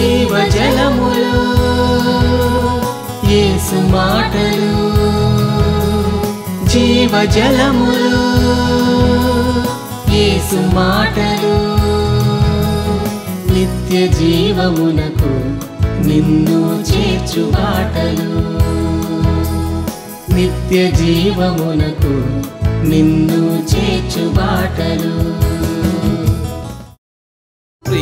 జీవ జలములు యేసు మాటలు జీవ జలములు యేసు మాటలు నిత్య జీవమునకు నిన్ను చేర్చు మాటలు నిత్య జీవమునకు నిన్ను చేర్చు బాటలు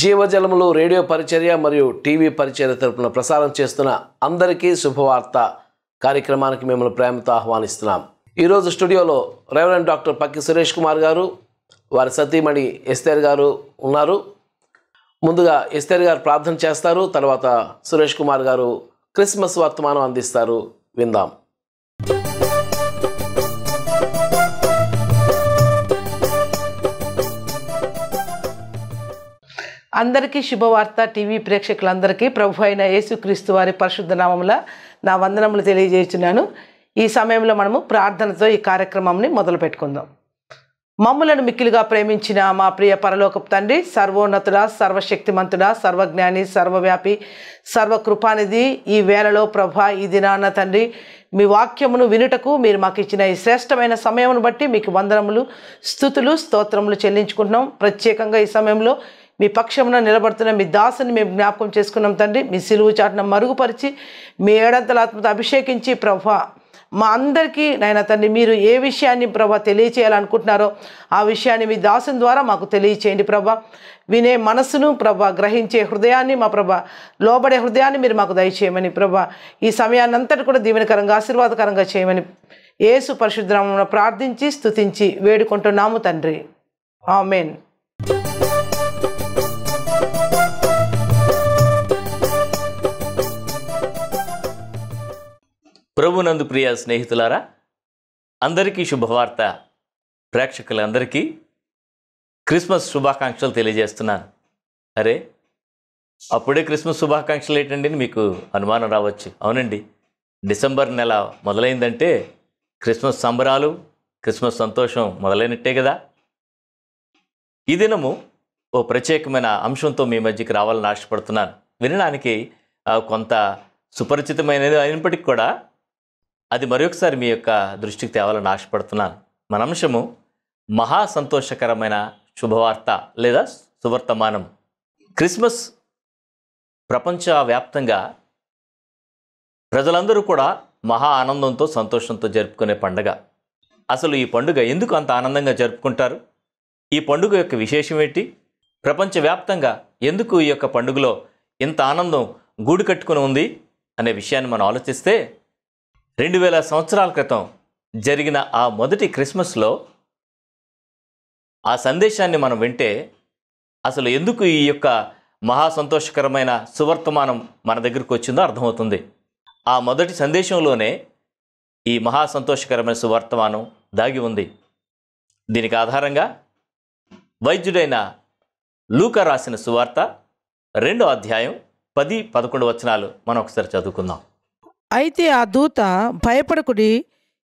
జీవజలములు రేడియో పరిచర్య మరియు టీవీ పరిచర్య తరపున ప్రసారం చేస్తున్న అందరికీ శుభవార్త కార్యక్రమానికి మిమ్మల్ని ప్రేమతో ఆహ్వానిస్తున్నాం ఈరోజు స్టూడియోలో రెవరెండ్ డాక్టర్ పక్కి సురేష్ కుమార్ గారు వారి సతీమణి ఎస్తేర్ గారు ఉన్నారు ముందుగా ఎస్తేర్ గారు ప్రార్థన చేస్తారు తర్వాత సురేష్ కుమార్ గారు క్రిస్మస్ వర్తమానం అందిస్తారు విందాం అందరికీ శుభవార్త టీవీ ప్రేక్షకులందరికీ ప్రభు అయిన యేసుక్రీస్తు వారి పరిశుద్ధ నామముల నా వందనములు తెలియజేస్తున్నాను ఈ సమయంలో మనము ప్రార్థనతో ఈ కార్యక్రమంని మొదలు పెట్టుకుందాం మమ్ములను మిక్కిలుగా ప్రేమించిన మా ప్రియ పరలోకపు తండ్రి సర్వోన్నతుడ సర్వశక్తిమంతుడ సర్వజ్ఞాని సర్వవ్యాపి సర్వకృపానిధి ఈ వేళలో ప్రభ ఈ దినాన్న తండ్రి మీ వాక్యమును వినుటకు మీరు మాకు ఇచ్చిన ఈ శ్రేష్టమైన సమయమును బట్టి మీకు వందనములు స్థుతులు స్తోత్రములు చెల్లించుకుంటున్నాం ప్రత్యేకంగా ఈ సమయంలో మీ పక్షమున నిలబడుతున్న మీ దాసుని మేము జ్ఞాపకం చేసుకున్నాం తండ్రి మీ సిలువు చాటున మరుగుపరిచి మీ ఆత్మత అభిషేకించి ప్రభ మా అందరికీ నాయన తండ్రి మీరు ఏ విషయాన్ని ప్రభా తెలియచేయాలనుకుంటున్నారో ఆ విషయాన్ని మీ దాసుని ద్వారా మాకు తెలియచేయండి ప్రభా వినే మనసును ప్రభా గ్రహించే హృదయాన్ని మా ప్రభ లోబడే హృదయాన్ని మీరు మాకు దయచేయమని ప్రభా ఈ సమయాన్ని అంతటి కూడా దీవెనకరంగా ఆశీర్వాదకరంగా చేయమని ఏసు పరిశుద్ధనామం ప్రార్థించి స్థుతించి వేడుకుంటున్నాము తండ్రి ఆమెన్ ప్రభునందు ప్రియ స్నేహితులారా అందరికీ శుభవార్త ప్రేక్షకులందరికీ క్రిస్మస్ శుభాకాంక్షలు తెలియజేస్తున్నాను అరే అప్పుడే క్రిస్మస్ శుభాకాంక్షలు ఏంటండి మీకు అనుమానం రావచ్చు అవునండి డిసెంబర్ నెల మొదలైందంటే క్రిస్మస్ సంబరాలు క్రిస్మస్ సంతోషం మొదలైనట్టే కదా ఈ దినము ఓ ప్రత్యేకమైన అంశంతో మీ మధ్యకి రావాలని ఆశపడుతున్నాను వినడానికి కొంత సుపరిచితమైనది అయినప్పటికీ కూడా అది మరొకసారి మీ యొక్క దృష్టికి తేవాలని ఆశపడుతున్నాను మన అంశము మహా సంతోషకరమైన శుభవార్త లేదా సువర్తమానం క్రిస్మస్ ప్రపంచవ్యాప్తంగా ప్రజలందరూ కూడా మహా ఆనందంతో సంతోషంతో జరుపుకునే పండుగ అసలు ఈ పండుగ ఎందుకు అంత ఆనందంగా జరుపుకుంటారు ఈ పండుగ యొక్క విశేషం ఏంటి ప్రపంచవ్యాప్తంగా ఎందుకు ఈ యొక్క పండుగలో ఇంత ఆనందం గూడు కట్టుకుని ఉంది అనే విషయాన్ని మనం ఆలోచిస్తే రెండు వేల సంవత్సరాల క్రితం జరిగిన ఆ మొదటి క్రిస్మస్లో ఆ సందేశాన్ని మనం వింటే అసలు ఎందుకు ఈ యొక్క మహా సంతోషకరమైన సువర్తమానం మన దగ్గరకు వచ్చిందో అర్థమవుతుంది ఆ మొదటి సందేశంలోనే ఈ మహా సంతోషకరమైన సువర్తమానం దాగి ఉంది దీనికి ఆధారంగా వైద్యుడైన లూక రాసిన సువార్త రెండో అధ్యాయం పది పదకొండు వచనాలు మనం ఒకసారి చదువుకుందాం అయితే ఆ దూత భయపడకుడి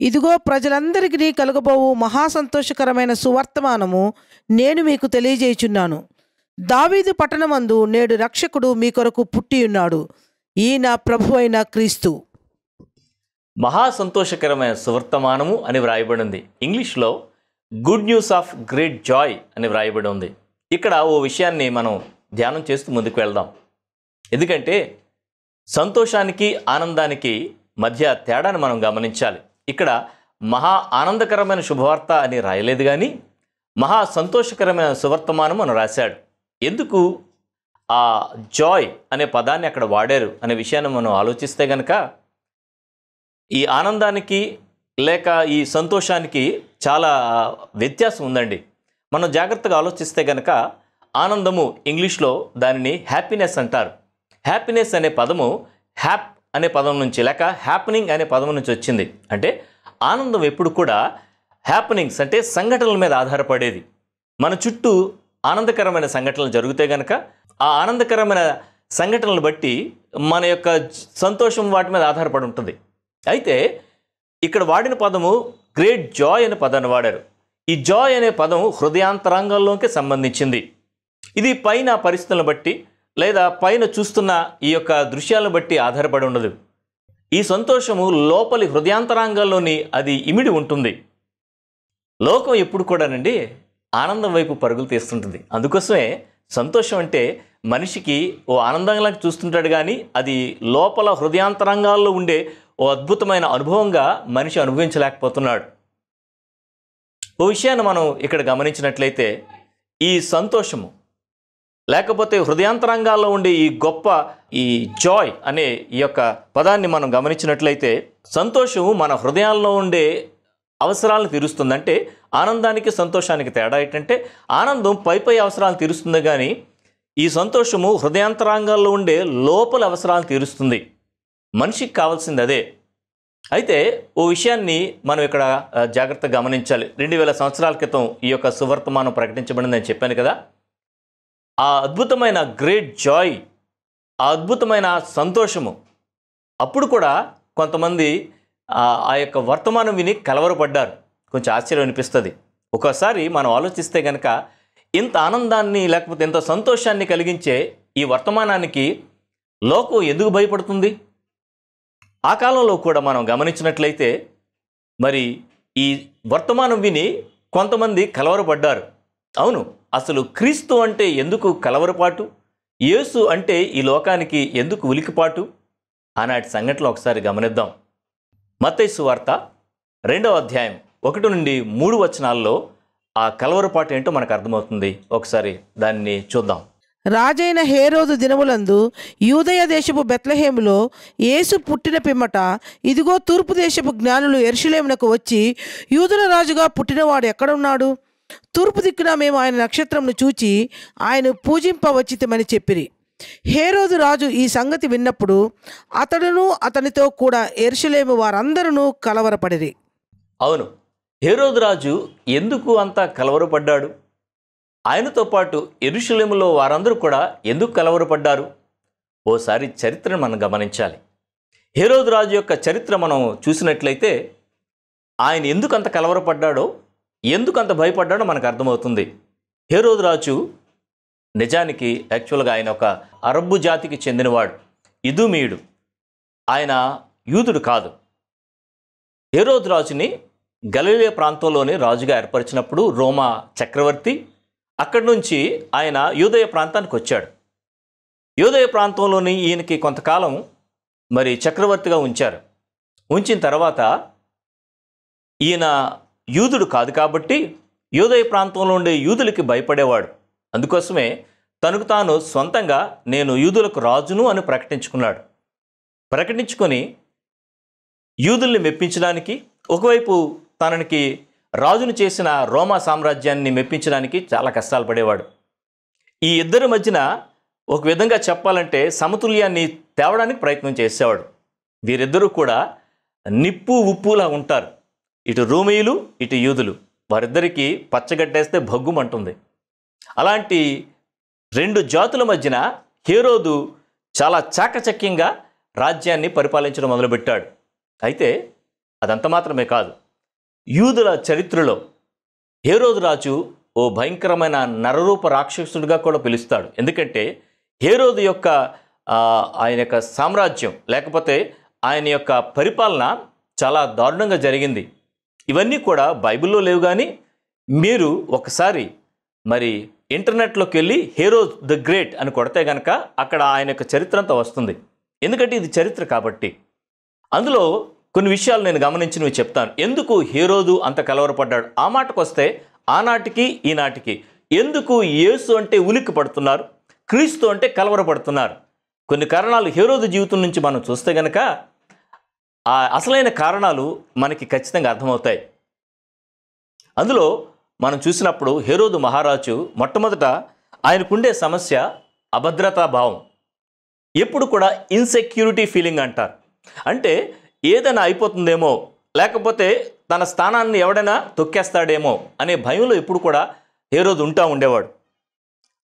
ఇదిగో ప్రజలందరికీ కలుగబోవు మహాసంతోషకరమైన సువర్తమానము నేను మీకు తెలియజేయుచున్నాను దావీదు పట్టణమందు నేడు రక్షకుడు మీ కొరకు పుట్టియున్నాడు ఈయన ప్రభు అయిన క్రీస్తు మహాసంతోషకరమైన సువర్తమానము అని వ్రాయబడి ఉంది ఇంగ్లీష్లో good news of great joy అని వ్రాయబడి ఉంది ఇక్కడ ఓ విషయాన్ని మనం ధ్యానం చేస్తూ ముందుకు వెళ్దాం ఎందుకంటే సంతోషానికి ఆనందానికి మధ్య తేడాను మనం గమనించాలి ఇక్కడ మహా ఆనందకరమైన శుభవార్త అని రాయలేదు కానీ మహా సంతోషకరమైన సువర్తమానం అని రాశాడు ఎందుకు ఆ జాయ్ అనే పదాన్ని అక్కడ వాడారు అనే విషయాన్ని మనం ఆలోచిస్తే గనక ఈ ఆనందానికి లేక ఈ సంతోషానికి చాలా వ్యత్యాసం ఉందండి మనం జాగ్రత్తగా ఆలోచిస్తే గనక ఆనందము ఇంగ్లీష్లో దానిని హ్యాపీనెస్ అంటారు హ్యాపీనెస్ అనే పదము హ్యాప్ అనే పదం నుంచి లేక హ్యాపనింగ్ అనే పదం నుంచి వచ్చింది అంటే ఆనందం ఎప్పుడు కూడా హ్యాపనింగ్స్ అంటే సంఘటనల మీద ఆధారపడేది మన చుట్టూ ఆనందకరమైన సంఘటనలు జరిగితే గనక ఆ ఆనందకరమైన సంఘటనలు బట్టి మన యొక్క సంతోషం వాటి మీద ఆధారపడి ఉంటుంది అయితే ఇక్కడ వాడిన పదము గ్రేట్ జాయ్ అనే పదాన్ని వాడారు ఈ జాయ్ అనే పదం హృదయాంతరాంగంలోకి సంబంధించింది ఇది పైన పరిస్థితులను బట్టి లేదా పైన చూస్తున్న ఈ యొక్క దృశ్యాలను బట్టి ఆధారపడి ఉండదు ఈ సంతోషము లోపలి హృదయాంతరాంగాల్లోని అది ఇమిడి ఉంటుంది లోకం ఎప్పుడు కూడానండి ఆనందం వైపు పరుగులు తీస్తుంటుంది అందుకోసమే సంతోషం అంటే మనిషికి ఓ ఆనందంగా చూస్తుంటాడు కానీ అది లోపల హృదయాంతరంగాల్లో ఉండే ఓ అద్భుతమైన అనుభవంగా మనిషి అనుభవించలేకపోతున్నాడు ఓ విషయాన్ని మనం ఇక్కడ గమనించినట్లయితే ఈ సంతోషము లేకపోతే హృదయాంతరంగాల్లో ఉండే ఈ గొప్ప ఈ జాయ్ అనే ఈ యొక్క పదాన్ని మనం గమనించినట్లయితే సంతోషం మన హృదయాల్లో ఉండే అవసరాలను తీరుస్తుందంటే ఆనందానికి సంతోషానికి తేడా ఏంటంటే ఆనందం పై పై అవసరాలు తీరుస్తుంది కానీ ఈ సంతోషము హృదయాంతరాంగాల్లో ఉండే లోపల అవసరాలు తీరుస్తుంది మనిషికి కావాల్సింది అదే అయితే ఓ విషయాన్ని మనం ఇక్కడ జాగ్రత్తగా గమనించాలి రెండు వేల సంవత్సరాల క్రితం ఈ యొక్క సువర్తమానం ప్రకటించబడిందని చెప్పాను కదా ఆ అద్భుతమైన గ్రేట్ జాయ్ ఆ అద్భుతమైన సంతోషము అప్పుడు కూడా కొంతమంది ఆ యొక్క వర్తమానం విని కలవరపడ్డారు కొంచెం ఆశ్చర్యం అనిపిస్తుంది ఒకసారి మనం ఆలోచిస్తే కనుక ఇంత ఆనందాన్ని లేకపోతే ఇంత సంతోషాన్ని కలిగించే ఈ వర్తమానానికి లోకం ఎందుకు భయపడుతుంది ఆ కాలంలో కూడా మనం గమనించినట్లయితే మరి ఈ వర్తమానం విని కొంతమంది కలవరపడ్డారు అవును అసలు క్రీస్తు అంటే ఎందుకు కలవరపాటు యేసు అంటే ఈ లోకానికి ఎందుకు ఉలికిపాటు ఆనాటి సంఘటనలు ఒకసారి గమనిద్దాం మత్తైసు వార్త రెండవ అధ్యాయం ఒకటి నుండి మూడు వచనాల్లో ఆ కలవరపాటు ఏంటో మనకు అర్థమవుతుంది ఒకసారి దాన్ని చూద్దాం రాజైన రోజు దినములందు యూదయ దేశపు బెత్లహేములో యేసు పుట్టిన పిమ్మట ఇదిగో తూర్పు దేశపు జ్ఞానులు ఎరుషులేమునకు వచ్చి యూదుల రాజుగా పుట్టినవాడు ఎక్కడున్నాడు తూర్పు దిక్కున మేము ఆయన నక్షత్రంను చూచి ఆయన పూజింపవచ్చితమని చెప్పిరి హేరోజు రాజు ఈ సంగతి విన్నప్పుడు అతడును అతనితో కూడా ఎరుసలేము వారందరూ కలవరపడిరి అవును హేరోదు రాజు ఎందుకు అంత కలవరపడ్డాడు ఆయనతో పాటు ఎరుషులేములో వారందరూ కూడా ఎందుకు కలవరపడ్డారు ఓసారి చరిత్రను మనం గమనించాలి హేరోదు రాజు యొక్క చరిత్ర మనం చూసినట్లయితే ఆయన ఎందుకు అంత కలవరపడ్డాడో ఎందుకు అంత భయపడ్డాడో మనకు అర్థమవుతుంది హేరోదు రాజు నిజానికి యాక్చువల్గా ఆయన ఒక అరబ్బు జాతికి చెందినవాడు ఇదుమీయుడు ఆయన యూదుడు కాదు హేరోద్ రాజుని గలీలియా ప్రాంతంలోని రాజుగా ఏర్పరిచినప్పుడు రోమా చక్రవర్తి అక్కడి నుంచి ఆయన యూదయ ప్రాంతానికి వచ్చాడు యూదయ ప్రాంతంలోని ఈయనకి కొంతకాలం మరి చక్రవర్తిగా ఉంచారు ఉంచిన తర్వాత ఈయన యూదుడు కాదు కాబట్టి యూదయ ప్రాంతంలో ఉండే యూదులకి భయపడేవాడు అందుకోసమే తనకు తాను సొంతంగా నేను యూదులకు రాజును అని ప్రకటించుకున్నాడు ప్రకటించుకొని యూదుల్ని మెప్పించడానికి ఒకవైపు తనకి రాజును చేసిన రోమా సామ్రాజ్యాన్ని మెప్పించడానికి చాలా కష్టాలు పడేవాడు ఈ ఇద్దరి మధ్యన ఒక విధంగా చెప్పాలంటే సమతుల్యాన్ని తేవడానికి ప్రయత్నం చేసేవాడు వీరిద్దరూ కూడా నిప్పు ఉప్పులా ఉంటారు ఇటు రూమీలు ఇటు యూదులు వారిద్దరికీ పచ్చగడ్డేస్తే భగ్గుమంటుంది అలాంటి రెండు జాతుల మధ్యన హేరోదు చాలా చాకచక్యంగా రాజ్యాన్ని పరిపాలించడం మొదలుపెట్టాడు అయితే అదంత మాత్రమే కాదు యూదుల చరిత్రలో హేరోదు రాజు ఓ భయంకరమైన నరరూప రాక్షసుడిగా కూడా పిలుస్తాడు ఎందుకంటే హేరోదు యొక్క ఆయన యొక్క సామ్రాజ్యం లేకపోతే ఆయన యొక్క పరిపాలన చాలా దారుణంగా జరిగింది ఇవన్నీ కూడా బైబిల్లో లేవు కానీ మీరు ఒకసారి మరి ఇంటర్నెట్లోకి వెళ్ళి హీరో ద గ్రేట్ అని కొడితే గనక అక్కడ ఆయన యొక్క చరిత్ర అంతా వస్తుంది ఎందుకంటే ఇది చరిత్ర కాబట్టి అందులో కొన్ని విషయాలు నేను గమనించినవి చెప్తాను ఎందుకు హీరోదు అంత కలవరపడ్డాడు ఆ మాటకు వస్తే ఆనాటికి ఈనాటికి ఎందుకు యేసు అంటే ఉలిక్కి పడుతున్నారు క్రీస్తు అంటే కలవరపడుతున్నారు కొన్ని కారణాలు హీరోదు జీవితం నుంచి మనం చూస్తే గనక ఆ అసలైన కారణాలు మనకి ఖచ్చితంగా అర్థమవుతాయి అందులో మనం చూసినప్పుడు హేరోదు మహారాజు మొట్టమొదట ఆయనకుండే సమస్య అభద్రతా భావం ఎప్పుడు కూడా ఇన్సెక్యూరిటీ ఫీలింగ్ అంటారు అంటే ఏదైనా అయిపోతుందేమో లేకపోతే తన స్థానాన్ని ఎవడైనా తొక్కేస్తాడేమో అనే భయంలో ఎప్పుడు కూడా హేరోదు ఉంటా ఉండేవాడు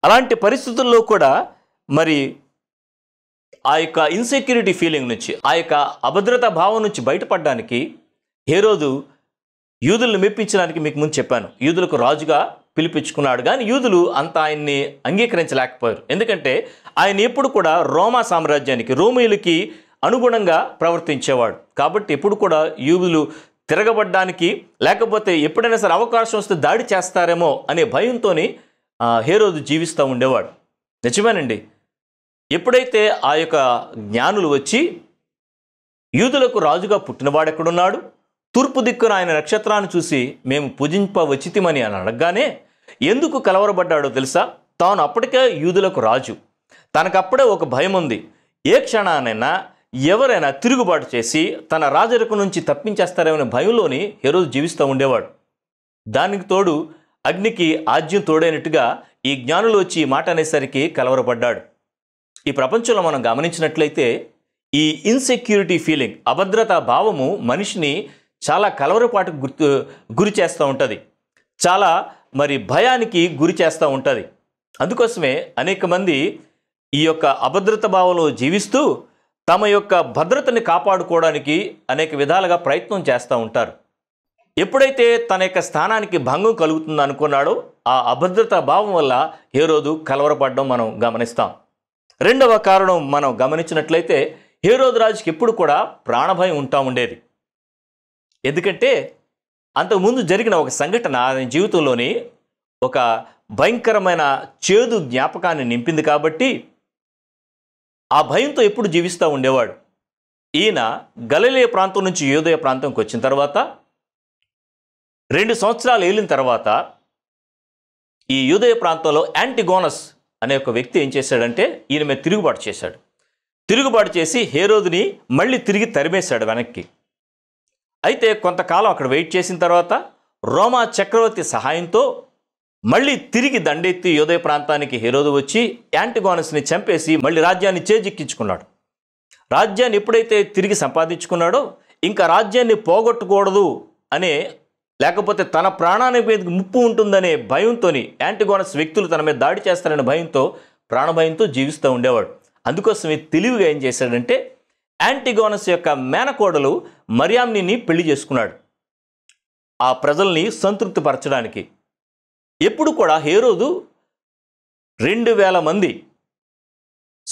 అలాంటి పరిస్థితుల్లో కూడా మరి ఆ యొక్క ఇన్సెక్యూరిటీ ఫీలింగ్ నుంచి ఆ యొక్క అభద్రత భావం నుంచి బయటపడడానికి హేరోదు యూదులను మెప్పించడానికి మీకు ముందు చెప్పాను యూదులకు రాజుగా పిలిపించుకున్నాడు కానీ యూదులు అంత ఆయన్ని అంగీకరించలేకపోయారు ఎందుకంటే ఆయన ఎప్పుడు కూడా రోమా సామ్రాజ్యానికి రోమిలకి అనుగుణంగా ప్రవర్తించేవాడు కాబట్టి ఎప్పుడు కూడా యూదులు తిరగబడ్డానికి లేకపోతే ఎప్పుడైనా సరే అవకాశం వస్తే దాడి చేస్తారేమో అనే భయంతో హేరోదు జీవిస్తూ ఉండేవాడు నిజమేనండి ఎప్పుడైతే ఆ యొక్క జ్ఞానులు వచ్చి యూదులకు రాజుగా పుట్టినవాడెక్కడున్నాడు తూర్పు దిక్కున ఆయన నక్షత్రాన్ని చూసి మేము పూజింపవచ్చితిమని అని అడగగానే ఎందుకు కలవరబడ్డాడో తెలుసా తాను అప్పటికే యూదులకు రాజు తనకప్పుడే ఒక భయం ఉంది ఏ క్షణానైనా ఎవరైనా తిరుగుబాటు చేసి తన రాజరకు నుంచి తప్పించేస్తారేమనే భయంలోని హెరోజు జీవిస్తూ ఉండేవాడు దానికి తోడు అగ్నికి ఆజ్యం తోడైనట్టుగా ఈ జ్ఞానులు వచ్చి మాట అనేసరికి కలవరపడ్డాడు ఈ ప్రపంచంలో మనం గమనించినట్లయితే ఈ ఇన్సెక్యూరిటీ ఫీలింగ్ అభద్రతా భావము మనిషిని చాలా కలవరపాటు గుర్తు గురి చేస్తూ ఉంటుంది చాలా మరి భయానికి గురి చేస్తూ ఉంటుంది అందుకోసమే అనేక మంది ఈ యొక్క అభద్రత భావంలో జీవిస్తూ తమ యొక్క భద్రతని కాపాడుకోవడానికి అనేక విధాలుగా ప్రయత్నం చేస్తూ ఉంటారు ఎప్పుడైతే తన యొక్క స్థానానికి భంగం కలుగుతుంది అనుకున్నాడో ఆ అభద్రతా భావం వల్ల ఏ రోజు కలవరపడడం మనం గమనిస్తాం రెండవ కారణం మనం గమనించినట్లయితే హేరోద్రాజుకి ఎప్పుడు కూడా ప్రాణభయం ఉంటా ఉండేది ఎందుకంటే అంతకుముందు జరిగిన ఒక సంఘటన ఆయన జీవితంలోని ఒక భయంకరమైన చేదు జ్ఞాపకాన్ని నింపింది కాబట్టి ఆ భయంతో ఎప్పుడు జీవిస్తూ ఉండేవాడు ఈయన గలలే ప్రాంతం నుంచి యోదయ ప్రాంతంకి వచ్చిన తర్వాత రెండు సంవత్సరాలు వెళ్ళిన తర్వాత ఈ యూదయ ప్రాంతంలో యాంటిగోనస్ అనే ఒక వ్యక్తి ఏం చేశాడంటే ఈయన మీద తిరుగుబాటు చేశాడు తిరుగుబాటు చేసి హేరోదుని మళ్ళీ తిరిగి తరిమేశాడు వెనక్కి అయితే కొంతకాలం అక్కడ వెయిట్ చేసిన తర్వాత రోమా చక్రవర్తి సహాయంతో మళ్ళీ తిరిగి దండెత్తి యోదయ ప్రాంతానికి హీరోదు వచ్చి యాంటిగోనస్ని చంపేసి మళ్ళీ రాజ్యాన్ని చేజిక్కించుకున్నాడు రాజ్యాన్ని ఎప్పుడైతే తిరిగి సంపాదించుకున్నాడో ఇంకా రాజ్యాన్ని పోగొట్టకూడదు అనే లేకపోతే తన ప్రాణాన్ని ముప్పు ఉంటుందనే భయంతో యాంటీగోనస్ వ్యక్తులు తన మీద దాడి చేస్తారనే భయంతో ప్రాణభయంతో జీవిస్తూ ఉండేవాడు అందుకోసమే తెలివిగా ఏం చేశాడంటే యాంటీగోనస్ యొక్క మేనకోడలు మరియామ్ని పెళ్లి చేసుకున్నాడు ఆ ప్రజల్ని సంతృప్తిపరచడానికి ఎప్పుడు కూడా హేరోదు రెండు వేల మంది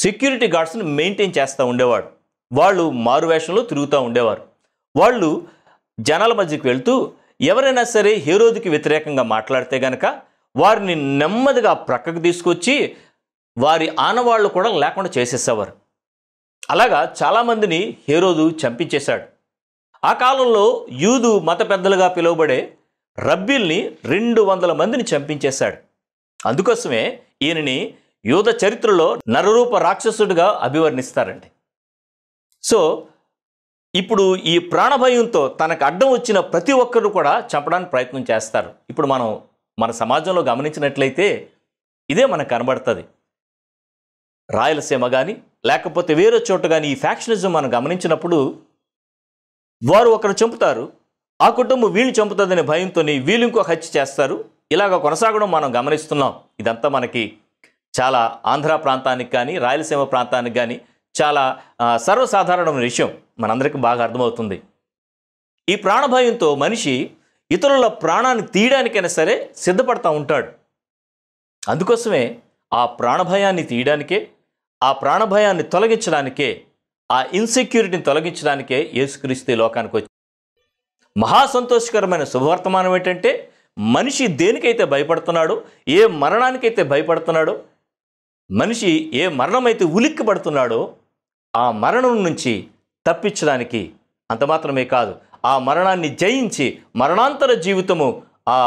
సెక్యూరిటీ గార్డ్స్ని మెయింటైన్ చేస్తూ ఉండేవాడు వాళ్ళు మారువేషంలో తిరుగుతూ ఉండేవారు వాళ్ళు జనాల మధ్యకి వెళ్తూ ఎవరైనా సరే హీరోదికి వ్యతిరేకంగా మాట్లాడితే గనక వారిని నెమ్మదిగా ప్రక్కకు తీసుకొచ్చి వారి ఆనవాళ్ళు కూడా లేకుండా చేసేసేవారు అలాగా చాలామందిని హీరోదు చంపించేశాడు ఆ కాలంలో యూదు మత పెద్దలుగా పిలువబడే రబ్బిల్ని రెండు వందల మందిని చంపించేశాడు అందుకోసమే ఈయనని యూద చరిత్రలో నరరూప రాక్షసుడిగా అభివర్ణిస్తారండి సో ఇప్పుడు ఈ ప్రాణభయంతో తనకు అడ్డం వచ్చిన ప్రతి ఒక్కరు కూడా చంపడానికి ప్రయత్నం చేస్తారు ఇప్పుడు మనం మన సమాజంలో గమనించినట్లయితే ఇదే మనకు కనబడుతుంది రాయలసీమ కానీ లేకపోతే వేరే చోట కానీ ఈ ఫ్యాక్షనిజం మనం గమనించినప్పుడు వారు ఒకరు చంపుతారు ఆ కుటుంబం వీళ్ళు చంపుతుందనే భయంతో వీళ్ళు ఇంకో హత్య చేస్తారు ఇలాగ కొనసాగడం మనం గమనిస్తున్నాం ఇదంతా మనకి చాలా ఆంధ్ర ప్రాంతానికి కానీ రాయలసీమ ప్రాంతానికి కానీ చాలా సర్వసాధారణమైన విషయం మనందరికీ బాగా అర్థమవుతుంది ఈ ప్రాణభయంతో మనిషి ఇతరుల ప్రాణాన్ని తీయడానికైనా సరే సిద్ధపడతా ఉంటాడు అందుకోసమే ఆ ప్రాణభయాన్ని తీయడానికే ఆ ప్రాణభయాన్ని తొలగించడానికే ఆ ఇన్సెక్యూరిటీని తొలగించడానికే యేసుక్రీస్తు లోకానికి వచ్చి మహా సంతోషకరమైన శుభవర్తమానం ఏంటంటే మనిషి దేనికైతే భయపడుతున్నాడో ఏ మరణానికైతే భయపడుతున్నాడో మనిషి ఏ మరణమైతే ఉలిక్కి పడుతున్నాడో ఆ మరణం నుంచి తప్పించడానికి అంతమాత్రమే కాదు ఆ మరణాన్ని జయించి మరణాంతర జీవితము ఆ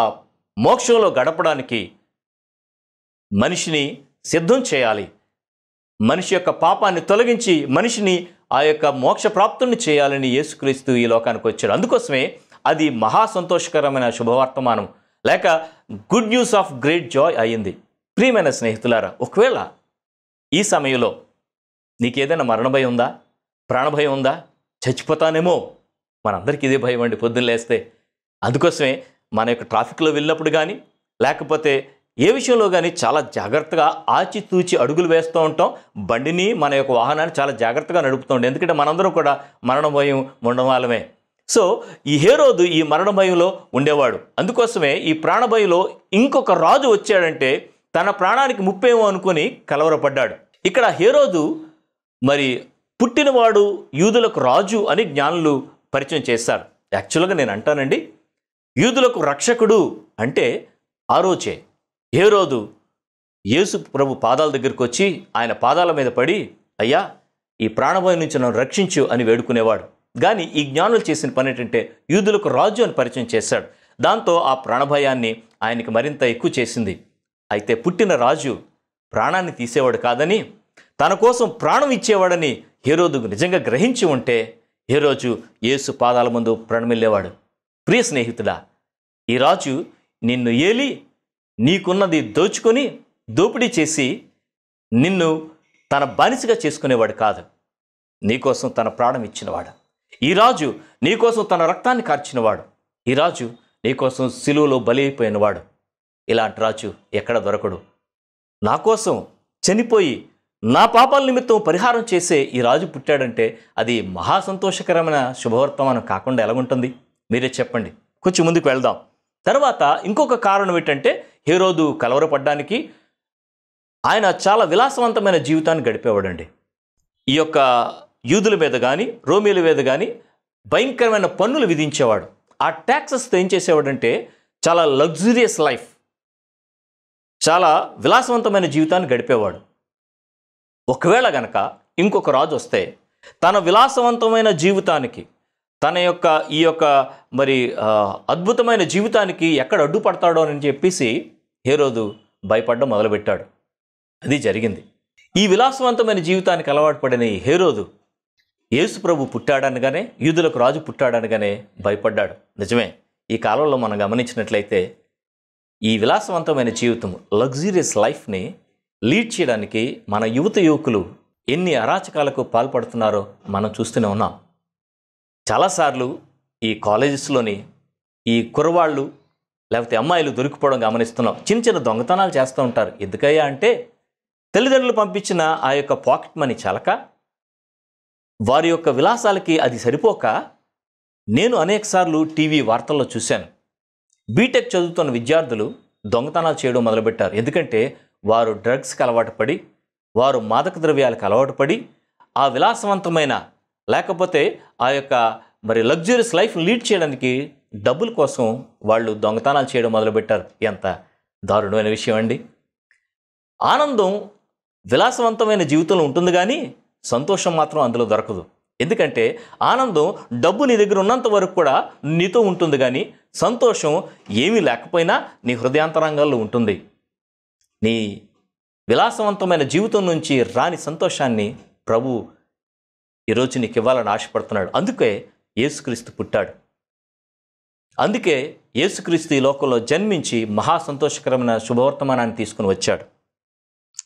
మోక్షంలో గడపడానికి మనిషిని సిద్ధం చేయాలి మనిషి యొక్క పాపాన్ని తొలగించి మనిషిని ఆ యొక్క మోక్ష ప్రాప్తుని చేయాలని యేసుక్రీస్తు ఈ లోకానికి వచ్చాడు అందుకోసమే అది మహా సంతోషకరమైన శుభవర్తమానం లేక good news of great joy అయ్యింది ప్రియమైన స్నేహితులారా ఒకవేళ ఈ సమయంలో నీకేదైనా మరణ భయం ఉందా ప్రాణభయం ఉందా చచ్చిపోతానేమో మనందరికీ ఇదే భయం అండి పొద్దున్న లేస్తే అందుకోసమే మన యొక్క ట్రాఫిక్లో వెళ్ళినప్పుడు కానీ లేకపోతే ఏ విషయంలో కానీ చాలా జాగ్రత్తగా ఆచితూచి అడుగులు వేస్తూ ఉంటాం బండిని మన యొక్క వాహనాన్ని చాలా జాగ్రత్తగా నడుపుతూ ఉంటాం ఎందుకంటే మనందరం కూడా మరణ భయం ఉండవాలమే సో ఈ హేరోదు ఈ మరణ భయంలో ఉండేవాడు అందుకోసమే ఈ ప్రాణభయంలో ఇంకొక రాజు వచ్చాడంటే తన ప్రాణానికి ముప్పేమో అనుకుని కలవరపడ్డాడు ఇక్కడ హేరోదు మరి పుట్టినవాడు యూదులకు రాజు అని జ్ఞానులు పరిచయం చేశారు యాక్చువల్గా నేను అంటానండి యూదులకు రక్షకుడు అంటే ఆ రోజే ఏ రోజు యేసు ప్రభు పాదాల దగ్గరికి వచ్చి ఆయన పాదాల మీద పడి అయ్యా ఈ ప్రాణభయం నుంచి నన్ను రక్షించు అని వేడుకునేవాడు కానీ ఈ జ్ఞానులు చేసిన పని ఏంటంటే యూదులకు రాజు అని పరిచయం చేశాడు దాంతో ఆ ప్రాణభయాన్ని ఆయనకి మరింత ఎక్కువ చేసింది అయితే పుట్టిన రాజు ప్రాణాన్ని తీసేవాడు కాదని తన కోసం ప్రాణం ఇచ్చేవాడని హీరోదు నిజంగా గ్రహించి ఉంటే రోజు యేసు పాదాల ముందు ప్రణమిల్లేవాడు ప్రియ స్నేహితుడా ఈ రాజు నిన్ను ఏలి నీకున్నది దోచుకొని దోపిడీ చేసి నిన్ను తన బానిసగా చేసుకునేవాడు కాదు నీకోసం తన ప్రాణం ఇచ్చినవాడు ఈ రాజు నీకోసం తన రక్తాన్ని కార్చినవాడు ఈ రాజు నీకోసం సిలువలో బలైపోయినవాడు ఇలాంటి రాజు ఎక్కడ దొరకడు నా కోసం చనిపోయి నా పాపాల నిమిత్తం పరిహారం చేసే ఈ రాజు పుట్టాడంటే అది మహా సంతోషకరమైన శుభవర్తమానం కాకుండా ఎలాగుంటుంది మీరే చెప్పండి కొంచెం ముందుకు వెళ్దాం తర్వాత ఇంకొక కారణం ఏంటంటే హీరోదు కలవరపడ్డానికి ఆయన చాలా విలాసవంతమైన జీవితాన్ని గడిపేవాడండి ఈ యొక్క యూదుల మీద కానీ రోమిల మీద కానీ భయంకరమైన పన్నులు విధించేవాడు ఆ ట్యాక్సెస్ ఏం చేసేవాడంటే చాలా లగ్జూరియస్ లైఫ్ చాలా విలాసవంతమైన జీవితాన్ని గడిపేవాడు ఒకవేళ గనక ఇంకొక రాజు వస్తే తన విలాసవంతమైన జీవితానికి తన యొక్క ఈ యొక్క మరి అద్భుతమైన జీవితానికి ఎక్కడ అడ్డుపడతాడో అని చెప్పేసి హేరోదు భయపడడం మొదలుపెట్టాడు అది జరిగింది ఈ విలాసవంతమైన జీవితానికి అలవాటు పడిన ఈ హేరోదు యేసు ప్రభు పుట్టాడనగానే యూదులకు రాజు పుట్టాడనగానే భయపడ్డాడు నిజమే ఈ కాలంలో మనం గమనించినట్లయితే ఈ విలాసవంతమైన జీవితం లగ్జూరియస్ లైఫ్ని లీడ్ చేయడానికి మన యువత యువకులు ఎన్ని అరాచకాలకు పాల్పడుతున్నారో మనం చూస్తూనే ఉన్నాం చాలాసార్లు ఈ కాలేజెస్లోని ఈ కురవాళ్ళు లేకపోతే అమ్మాయిలు దొరికిపోవడం గమనిస్తున్నాం చిన్న చిన్న దొంగతనాలు చేస్తూ ఉంటారు ఎందుకయ్యా అంటే తల్లిదండ్రులు పంపించిన ఆ యొక్క పాకెట్ మనీ చలక వారి యొక్క విలాసాలకి అది సరిపోక నేను అనేకసార్లు టీవీ వార్తల్లో చూశాను బీటెక్ చదువుతున్న విద్యార్థులు దొంగతనాలు చేయడం మొదలుపెట్టారు ఎందుకంటే వారు డ్రగ్స్కి అలవాటు పడి వారు మాదక ద్రవ్యాలకు అలవాటు పడి ఆ విలాసవంతమైన లేకపోతే ఆ యొక్క మరి లగ్జరీస్ లైఫ్ లీడ్ చేయడానికి డబ్బుల కోసం వాళ్ళు దొంగతనాలు చేయడం మొదలుపెట్టారు ఎంత దారుణమైన విషయం అండి ఆనందం విలాసవంతమైన జీవితంలో ఉంటుంది కానీ సంతోషం మాత్రం అందులో దొరకదు ఎందుకంటే ఆనందం డబ్బు నీ దగ్గర ఉన్నంత వరకు కూడా నీతో ఉంటుంది కానీ సంతోషం ఏమీ లేకపోయినా నీ హృదయాంతరంగాల్లో ఉంటుంది నీ విలాసవంతమైన జీవితం నుంచి రాని సంతోషాన్ని ప్రభు ఈరోజు నీకు ఇవ్వాలని ఆశపడుతున్నాడు అందుకే యేసుక్రీస్తు పుట్టాడు అందుకే యేసుక్రీస్తు ఈ లోకంలో జన్మించి మహా సంతోషకరమైన శుభవర్తమానాన్ని తీసుకుని వచ్చాడు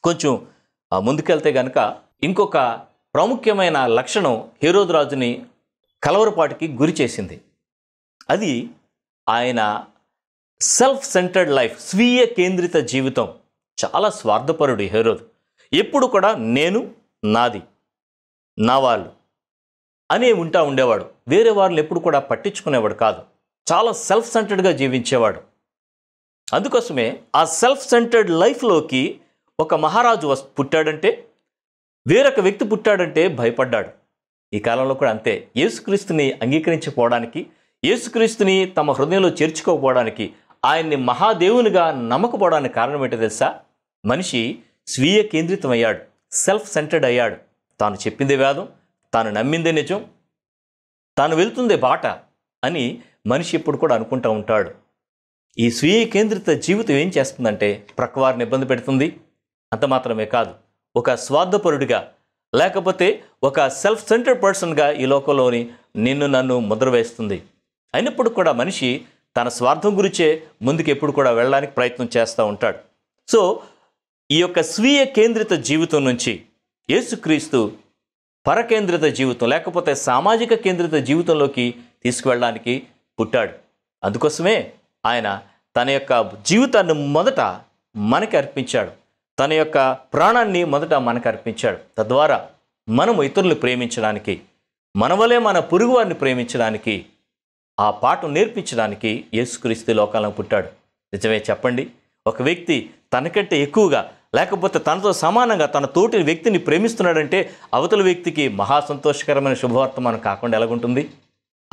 కొంచెం ముందుకెళ్తే గనక ఇంకొక ప్రాముఖ్యమైన లక్షణం రాజుని కలవరపాటికి గురి చేసింది అది ఆయన సెల్ఫ్ సెంటర్డ్ లైఫ్ స్వీయ కేంద్రిత జీవితం చాలా స్వార్థపరుడు హెరోద్ ఎప్పుడు కూడా నేను నాది నా వాళ్ళు అనే ఉంటా ఉండేవాడు వేరే వాళ్ళని ఎప్పుడు కూడా పట్టించుకునేవాడు కాదు చాలా సెల్ఫ్ సెంటర్డ్గా జీవించేవాడు అందుకోసమే ఆ సెల్ఫ్ సెంటర్డ్ లైఫ్లోకి ఒక మహారాజు వస్ పుట్టాడంటే వేరొక వ్యక్తి పుట్టాడంటే భయపడ్డాడు ఈ కాలంలో కూడా అంతే యేసుక్రీస్తుని అంగీకరించకపోవడానికి యేసుక్రీస్తుని తమ హృదయంలో చేర్చుకోకపోవడానికి ఆయన్ని మహాదేవునిగా నమ్మకపోవడానికి కారణం ఏంటో తెలుసా మనిషి స్వీయ కేంద్రితం అయ్యాడు సెల్ఫ్ సెంటర్డ్ అయ్యాడు తాను చెప్పిందే వేదం తాను నమ్మిందే నిజం తాను వెళ్తుందే బాట అని మనిషి ఎప్పుడు కూడా అనుకుంటూ ఉంటాడు ఈ స్వీయ కేంద్రిత జీవితం ఏం చేస్తుందంటే ప్రక్కవారిని ఇబ్బంది పెడుతుంది అంత మాత్రమే కాదు ఒక స్వార్థపరుడిగా లేకపోతే ఒక సెల్ఫ్ సెంటర్డ్ పర్సన్గా ఈ లోకంలోని నిన్ను నన్ను ముద్ర వేస్తుంది అయినప్పుడు కూడా మనిషి తన స్వార్థం గురించే ముందుకెప్పుడు కూడా వెళ్ళడానికి ప్రయత్నం చేస్తూ ఉంటాడు సో ఈ యొక్క స్వీయ కేంద్రిత జీవితం నుంచి యేసుక్రీస్తు పరకేంద్రిత జీవితం లేకపోతే సామాజిక కేంద్రిత జీవితంలోకి తీసుకువెళ్ళడానికి పుట్టాడు అందుకోసమే ఆయన తన యొక్క జీవితాన్ని మొదట మనకి అర్పించాడు తన యొక్క ప్రాణాన్ని మొదట మనకు అర్పించాడు తద్వారా మనము ఇతరులు ప్రేమించడానికి మనవలే మన పొరుగువారిని ప్రేమించడానికి ఆ పాఠం నేర్పించడానికి యేసుక్రీస్తు లోకాలను పుట్టాడు నిజమే చెప్పండి ఒక వ్యక్తి తనకంటే ఎక్కువగా లేకపోతే తనతో సమానంగా తన తోటి వ్యక్తిని ప్రేమిస్తున్నాడంటే అవతల వ్యక్తికి మహా సంతోషకరమైన శుభవర్తమానం కాకుండా ఎలాగుంటుంది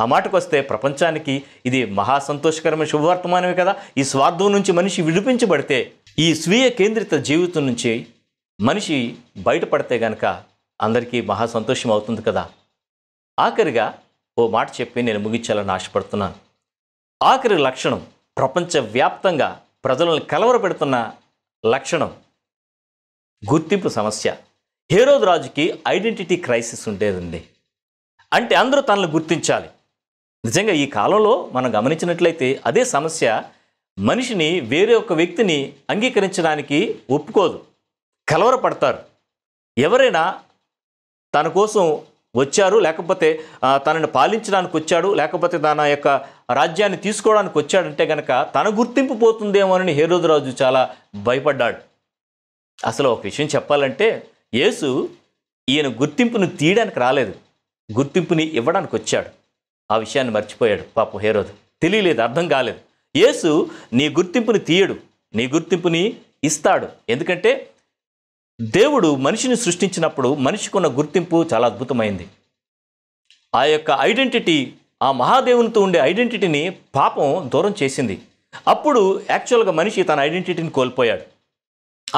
ఆ మాటకు వస్తే ప్రపంచానికి ఇది మహా సంతోషకరమైన శుభవర్తమానమే కదా ఈ స్వార్థం నుంచి మనిషి విడిపించబడితే ఈ స్వీయ కేంద్రిత జీవితం నుంచి మనిషి బయటపడితే గనక అందరికీ మహా సంతోషం అవుతుంది కదా ఆఖరిగా ఓ మాట చెప్పి నేను ముగించాలని ఆశపడుతున్నాను ఆఖరి లక్షణం ప్రపంచవ్యాప్తంగా ప్రజలను కలవరపెడుతున్న లక్షణం గుర్తింపు సమస్య హేరోద్ రాజుకి ఐడెంటిటీ క్రైసిస్ ఉండేదండి అంటే అందరూ తనను గుర్తించాలి నిజంగా ఈ కాలంలో మనం గమనించినట్లయితే అదే సమస్య మనిషిని వేరే ఒక వ్యక్తిని అంగీకరించడానికి ఒప్పుకోదు కలవరపడతారు ఎవరైనా తన కోసం వచ్చారు లేకపోతే తనను పాలించడానికి వచ్చాడు లేకపోతే తన యొక్క రాజ్యాన్ని తీసుకోవడానికి వచ్చాడంటే కనుక తన గుర్తింపు పోతుందేమోనని రాజు చాలా భయపడ్డాడు అసలు ఒక విషయం చెప్పాలంటే యేసు ఈయన గుర్తింపును తీయడానికి రాలేదు గుర్తింపుని ఇవ్వడానికి వచ్చాడు ఆ విషయాన్ని మర్చిపోయాడు పాపం హేరోదు తెలియలేదు అర్థం కాలేదు యేసు నీ గుర్తింపుని తీయడు నీ గుర్తింపుని ఇస్తాడు ఎందుకంటే దేవుడు మనిషిని సృష్టించినప్పుడు మనిషికున్న గుర్తింపు చాలా అద్భుతమైంది ఆ యొక్క ఐడెంటిటీ ఆ మహాదేవునితో ఉండే ఐడెంటిటీని పాపం దూరం చేసింది అప్పుడు యాక్చువల్గా మనిషి తన ఐడెంటిటీని కోల్పోయాడు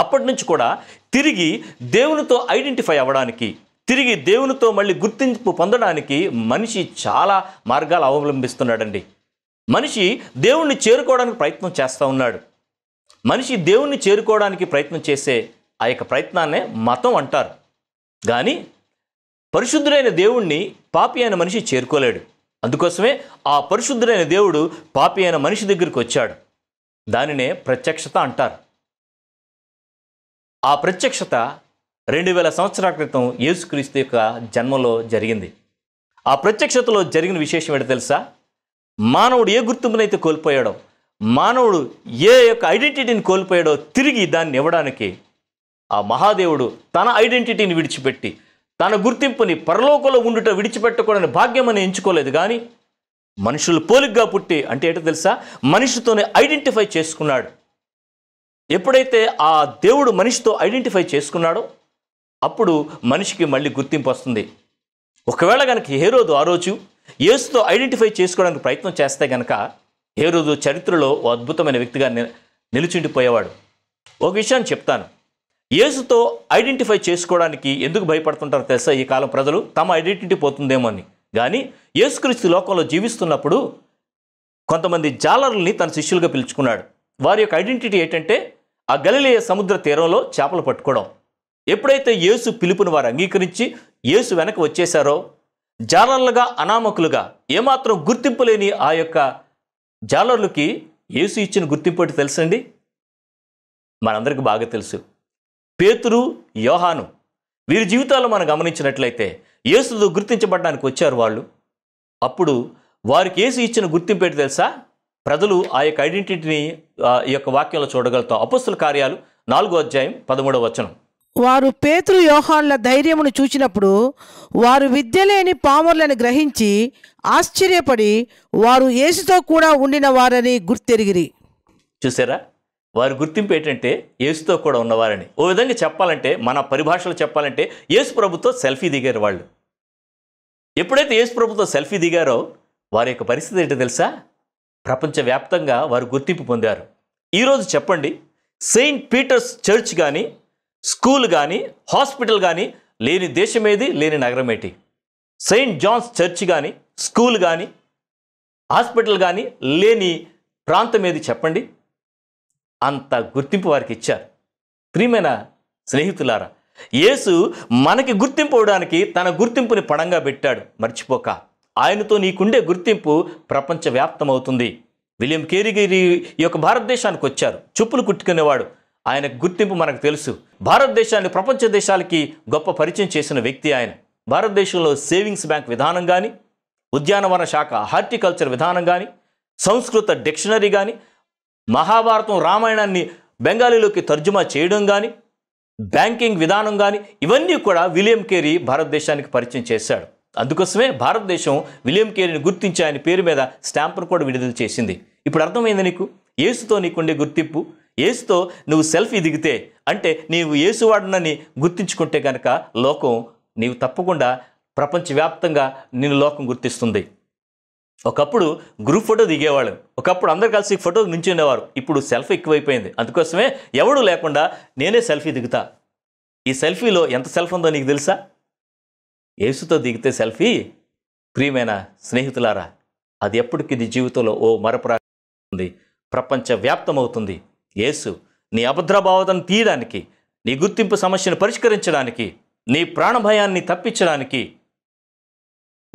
అప్పటి నుంచి కూడా తిరిగి దేవునితో ఐడెంటిఫై అవ్వడానికి తిరిగి దేవునితో మళ్ళీ గుర్తింపు పొందడానికి మనిషి చాలా మార్గాలు అవలంబిస్తున్నాడండి మనిషి దేవుణ్ణి చేరుకోవడానికి ప్రయత్నం చేస్తూ ఉన్నాడు మనిషి దేవుణ్ణి చేరుకోవడానికి ప్రయత్నం చేసే ఆ యొక్క ప్రయత్నాన్నే మతం అంటారు కానీ పరిశుద్ధుడైన దేవుణ్ణి పాపి అయిన మనిషి చేరుకోలేడు అందుకోసమే ఆ పరిశుద్ధుడైన దేవుడు పాపి అయిన మనిషి దగ్గరికి వచ్చాడు దానినే ప్రత్యక్షత అంటారు ఆ ప్రత్యక్షత రెండు వేల సంవత్సరాల క్రితం యేసుక్రీస్తు యొక్క జన్మలో జరిగింది ఆ ప్రత్యక్షతలో జరిగిన విశేషం ఏంటో తెలుసా మానవుడు ఏ గుర్తింపునైతే కోల్పోయాడో మానవుడు ఏ యొక్క ఐడెంటిటీని కోల్పోయాడో తిరిగి దాన్ని ఇవ్వడానికి ఆ మహాదేవుడు తన ఐడెంటిటీని విడిచిపెట్టి తన గుర్తింపుని పరలోకంలో ఉండుట విడిచిపెట్టకూడని భాగ్యమని ఎంచుకోలేదు కానీ మనుషులు పోలిగ్గా పుట్టి అంటే ఏంటో తెలుసా మనిషితోనే ఐడెంటిఫై చేసుకున్నాడు ఎప్పుడైతే ఆ దేవుడు మనిషితో ఐడెంటిఫై చేసుకున్నాడో అప్పుడు మనిషికి మళ్ళీ గుర్తింపు వస్తుంది ఒకవేళ కనుక ఏ రోజు ఆ రోజు యేసుతో ఐడెంటిఫై చేసుకోవడానికి ప్రయత్నం చేస్తే కనుక ఏ రోజు చరిత్రలో అద్భుతమైన వ్యక్తిగా నిలుచుండిపోయేవాడు ఒక విషయాన్ని చెప్తాను యేసుతో ఐడెంటిఫై చేసుకోవడానికి ఎందుకు భయపడుతుంటారు తెలుసా ఈ కాలం ప్రజలు తమ ఐడెంటిటీ పోతుందేమో అని కానీ యేసుక్రీస్తు లోకంలో జీవిస్తున్నప్పుడు కొంతమంది జాలర్లని తన శిష్యులుగా పిలుచుకున్నాడు వారి యొక్క ఐడెంటిటీ ఏంటంటే ఆ గలిలేయ సముద్ర తీరంలో చేపలు పట్టుకోవడం ఎప్పుడైతే యేసు పిలుపుని వారు అంగీకరించి యేసు వెనక వచ్చేశారో జాలర్లుగా అనామకులుగా ఏమాత్రం గుర్తింపు లేని ఆ యొక్క జాలర్లకి యేసు ఇచ్చిన గుర్తింపు తెలుసండి మనందరికీ బాగా తెలుసు పేతురు యోహాను వీరి జీవితాలు మనం గమనించినట్లయితే యేసుతో గుర్తించబడడానికి వచ్చారు వాళ్ళు అప్పుడు వారికి ఏసు ఇచ్చిన గుర్తింపు ఏంటి తెలుసా ప్రజలు ఆ యొక్క ఐడెంటిటీని ఈ యొక్క వాక్యంలో చూడగలుగుతాం అపస్తుల కార్యాలు నాలుగో అధ్యాయం పదమూడవ వచనం వారు పేతురు యోహాన్ల ధైర్యమును చూచినప్పుడు వారు విద్య లేని పామర్లను గ్రహించి ఆశ్చర్యపడి వారు ఏసుతో కూడా ఉండిన వారని గుర్తెరిగిరి చూసారా వారి గుర్తింపు ఏంటంటే ఏసుతో కూడా ఉన్నవారని ఓ విధంగా చెప్పాలంటే మన పరిభాషలో చెప్పాలంటే ఏసు ప్రభుతో సెల్ఫీ దిగారు వాళ్ళు ఎప్పుడైతే ఏసు ప్రభుతో సెల్ఫీ దిగారో వారి యొక్క పరిస్థితి ఏంటో తెలుసా ప్రపంచవ్యాప్తంగా వారు గుర్తింపు పొందారు ఈరోజు చెప్పండి సెయింట్ పీటర్స్ చర్చ్ కానీ స్కూల్ కానీ హాస్పిటల్ కానీ లేని దేశమేది లేని నగరమేటి సెయింట్ జాన్స్ చర్చ్ కానీ స్కూల్ కానీ హాస్పిటల్ కానీ లేని ప్రాంతం ఏది చెప్పండి అంత గుర్తింపు వారికి ఇచ్చారు ప్రియమైన స్నేహితులారా యేసు మనకి గుర్తింపు అవడానికి తన గుర్తింపుని పడంగా పెట్టాడు మర్చిపోక ఆయనతో నీకుండే గుర్తింపు అవుతుంది విలియం కేరిగిరి ఈ యొక్క భారతదేశానికి వచ్చారు చెప్పులు కుట్టుకునేవాడు ఆయన గుర్తింపు మనకు తెలుసు భారతదేశాన్ని ప్రపంచ దేశాలకి గొప్ప పరిచయం చేసిన వ్యక్తి ఆయన భారతదేశంలో సేవింగ్స్ బ్యాంక్ విధానం కానీ ఉద్యానవన శాఖ హార్టికల్చర్ విధానం కానీ సంస్కృత డిక్షనరీ కానీ మహాభారతం రామాయణాన్ని బెంగాలీలోకి తర్జుమా చేయడం కానీ బ్యాంకింగ్ విధానం కానీ ఇవన్నీ కూడా విలియం కేరీ భారతదేశానికి పరిచయం చేశాడు అందుకోసమే భారతదేశం విలియం కేరీని గుర్తించి ఆయన పేరు మీద స్టాంపును కూడా విడుదల చేసింది ఇప్పుడు అర్థమైంది నీకు ఏసుతో నీకుండే గుర్తింపు ఏసుతో నువ్వు సెల్ఫీ దిగితే అంటే నీవు ఏసువాడునని గుర్తించుకుంటే కనుక లోకం నీవు తప్పకుండా ప్రపంచవ్యాప్తంగా నిన్ను లోకం గుర్తిస్తుంది ఒకప్పుడు గ్రూప్ ఫోటో దిగేవాళ్ళు ఒకప్పుడు అందరు కలిసి ఫోటో నుంచి ఉండేవారు ఇప్పుడు సెల్ఫీ ఎక్కువైపోయింది అందుకోసమే ఎవడూ లేకుండా నేనే సెల్ఫీ దిగుతా ఈ సెల్ఫీలో ఎంత సెల్ఫ్ ఉందో నీకు తెలుసా ఏసుతో దిగితే సెల్ఫీ ప్రియమైన స్నేహితులారా అది ఎప్పటికీ నీ జీవితంలో ఓ మరపురాంది అవుతుంది ఏసు నీ అభద్రభావతను తీయడానికి నీ గుర్తింపు సమస్యను పరిష్కరించడానికి నీ ప్రాణభయాన్ని తప్పించడానికి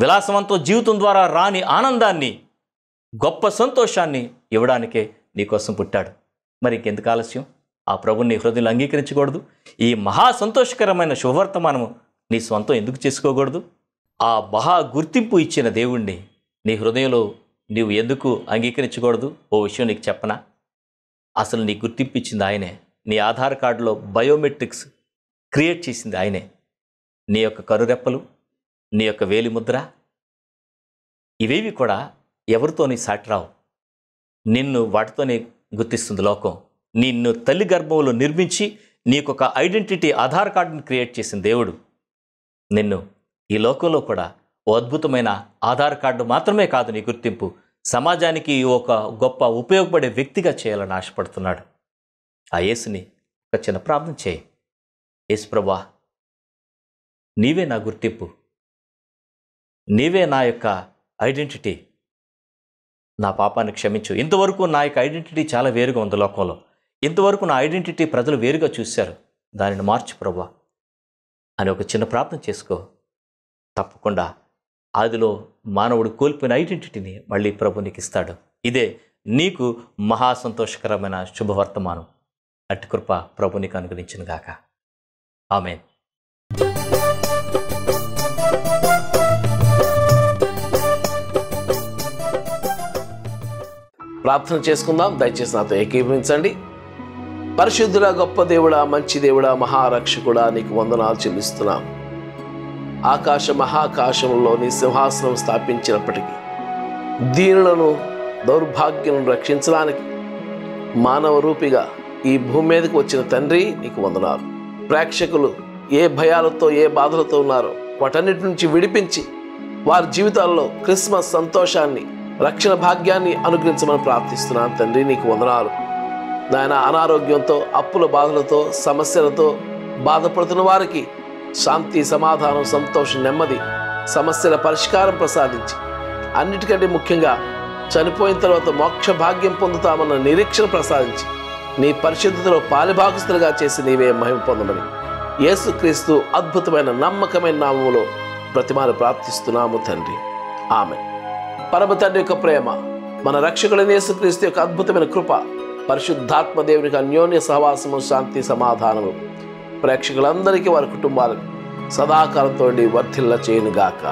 విలాసవంతో జీవితం ద్వారా రాని ఆనందాన్ని గొప్ప సంతోషాన్ని ఇవ్వడానికే నీకోసం పుట్టాడు మరి ఇంకెందుకు ఆలస్యం ఆ ప్రభుని హృదయంలో అంగీకరించకూడదు ఈ మహా సంతోషకరమైన శుభవర్తమానము నీ స్వంతం ఎందుకు చేసుకోకూడదు ఆ మహా గుర్తింపు ఇచ్చిన దేవుణ్ణి నీ హృదయంలో నీవు ఎందుకు అంగీకరించకూడదు ఓ విషయం నీకు చెప్పనా అసలు నీ గుర్తింపు ఇచ్చింది ఆయనే నీ ఆధార్ కార్డులో బయోమెట్రిక్స్ క్రియేట్ చేసింది ఆయనే నీ యొక్క కరురెప్పలు నీ యొక్క వేలిముద్ర ఇవేవి కూడా ఎవరితోని సాటిరావు నిన్ను వాటితోనే గుర్తిస్తుంది లోకం నిన్ను తల్లి గర్భంలో నిర్మించి నీకు ఒక ఐడెంటిటీ ఆధార్ కార్డుని క్రియేట్ చేసిన దేవుడు నిన్ను ఈ లోకంలో కూడా ఓ అద్భుతమైన ఆధార్ కార్డు మాత్రమే కాదు నీ గుర్తింపు సమాజానికి ఒక గొప్ప ఉపయోగపడే వ్యక్తిగా చేయాలని ఆశపడుతున్నాడు ఆ యేసుని ఒక చిన్న ప్రార్థన చేయి యేసు ప్రభా నీవే నా గుర్తింపు నీవే నా యొక్క ఐడెంటిటీ నా పాపాన్ని క్షమించు ఇంతవరకు నా యొక్క ఐడెంటిటీ చాలా వేరుగా ఉంది లోకంలో ఇంతవరకు నా ఐడెంటిటీ ప్రజలు వేరుగా చూశారు దానిని మార్చు ప్రభా అని ఒక చిన్న ప్రార్థన చేసుకో తప్పకుండా ఆదిలో మానవుడు కోల్పోయిన ఐడెంటిటీని మళ్ళీ ప్రభు నీకు ఇస్తాడు ఇదే నీకు మహా సంతోషకరమైన శుభవర్తమానం అట్టి కృప ప్రభు నీకు అనుగ్రహించిన గాక ఆమెన్ ప్రార్థన చేసుకుందాం దయచేసి నాతో ఏకీభవించండి పరిశుద్ధుల గొప్ప దేవుడా మంచి దేవుడా మహారక్షకుడా నీకు వందనాలు చెల్లిస్తున్నాం ఆకాశ మహాకాశంలో నీ సింహాసనం స్థాపించినప్పటికీ దీనులను దౌర్భాగ్యం రక్షించడానికి మానవ రూపిగా ఈ భూమి మీదకి వచ్చిన తండ్రి నీకు వందనాలు ప్రేక్షకులు ఏ భయాలతో ఏ బాధలతో ఉన్నారో వాటన్నిటి నుంచి విడిపించి వారి జీవితాల్లో క్రిస్మస్ సంతోషాన్ని రక్షణ భాగ్యాన్ని అనుగ్రహించమని ప్రార్థిస్తున్నాను తండ్రి నీకు వందనాలు నాయన అనారోగ్యంతో అప్పుల బాధలతో సమస్యలతో బాధపడుతున్న వారికి శాంతి సమాధానం సంతోషం నెమ్మది సమస్యల పరిష్కారం ప్రసాదించి అన్నిటికంటే ముఖ్యంగా చనిపోయిన తర్వాత మోక్ష భాగ్యం పొందుతామన్న నిరీక్షణ ప్రసాదించి నీ పరిశుద్ధతలో పాలిభాగస్తులుగా చేసి నీవే మహిమ పొందమని యేసుక్రీస్తు అద్భుతమైన నమ్మకమైన నామములో ప్రతిమాను ప్రార్థిస్తున్నాము తండ్రి ఆమె పరమ తండ్రి యొక్క ప్రేమ మన రక్షకుల నేసుక్రీస్తు యొక్క అద్భుతమైన కృప పరిశుద్ధాత్మ దేవునికి అన్యోన్య సహవాసము శాంతి సమాధానము ప్రేక్షకులందరికీ వారి కుటుంబాలకు సదాకాలంతో వర్ధిల్ల చేయనుగాక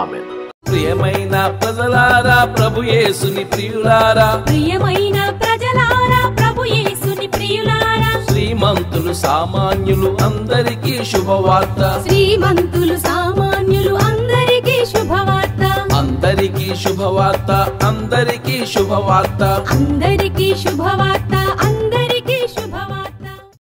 ఆమె ప్రియమైన ప్రజలారా ప్రభు యేసుని ప్రియులారా ప్రియమైన ప్రజలారా ప్రభు యేసుని ప్రియులారా శ్రీమంతులు సామాన్యులు అందరికీ శుభవార్త శ్రీమంతులు సామాన్యులు అందరికీ అందరికీ శుభవార్త అందరికీ శుభవార్త అందరికీ శుభవార్త